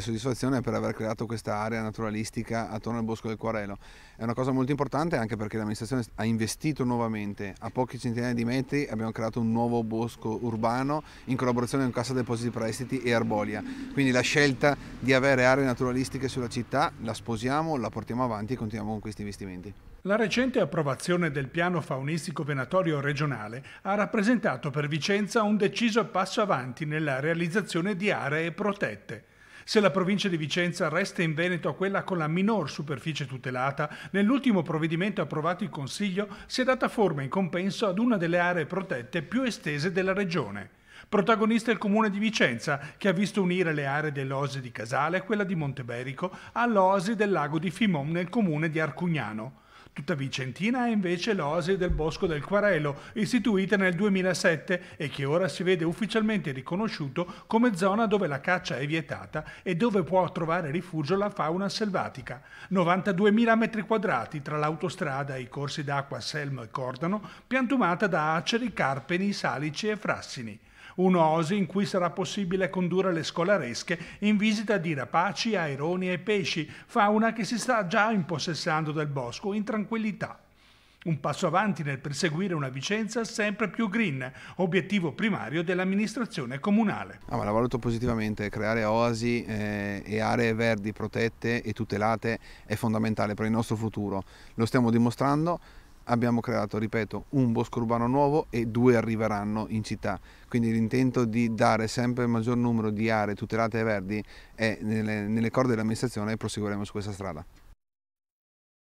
soddisfazione per aver creato questa area naturalistica attorno al Bosco del Quarello. È una cosa molto importante anche perché l'amministrazione ha investito nuovamente, a poche centinaia di metri abbiamo creato un nuovo bosco urbano in collaborazione con Cassa Depositi Prestiti e Arbolia. Quindi la scelta di avere aree naturalistiche sulla città la sposiamo, la portiamo avanti e continuiamo con questi investimenti. La recente approvazione del piano faunistico venatorio regionale ha rappresentato per Vicenza un deciso passo avanti nella realizzazione di aree protette. Se la provincia di Vicenza resta in Veneto quella con la minor superficie tutelata, nell'ultimo provvedimento approvato in Consiglio si è data forma in compenso ad una delle aree protette più estese della regione. Protagonista è il comune di Vicenza, che ha visto unire le aree dell'Oasi di Casale, quella di Monteberico, all'Oasi del lago di Fimon nel comune di Arcugnano. Tutta Vicentina è invece l'oasi del Bosco del Quarello, istituita nel 2007 e che ora si vede ufficialmente riconosciuto come zona dove la caccia è vietata e dove può trovare rifugio la fauna selvatica. 92.000 metri quadrati tra l'autostrada e i corsi d'acqua Selmo e Cordano, piantumata da aceri, carpeni, salici e frassini un'oasi in cui sarà possibile condurre le scolaresche in visita di rapaci, aironi e pesci, fauna che si sta già impossessando del bosco in tranquillità. Un passo avanti nel perseguire una Vicenza sempre più green, obiettivo primario dell'amministrazione comunale. Ah, la valuto positivamente, creare oasi eh, e aree verdi protette e tutelate è fondamentale per il nostro futuro. Lo stiamo dimostrando abbiamo creato, ripeto, un bosco urbano nuovo e due arriveranno in città. Quindi l'intento di dare sempre maggior numero di aree tutelate ai verdi è nelle, nelle corde dell'amministrazione e proseguiremo su questa strada.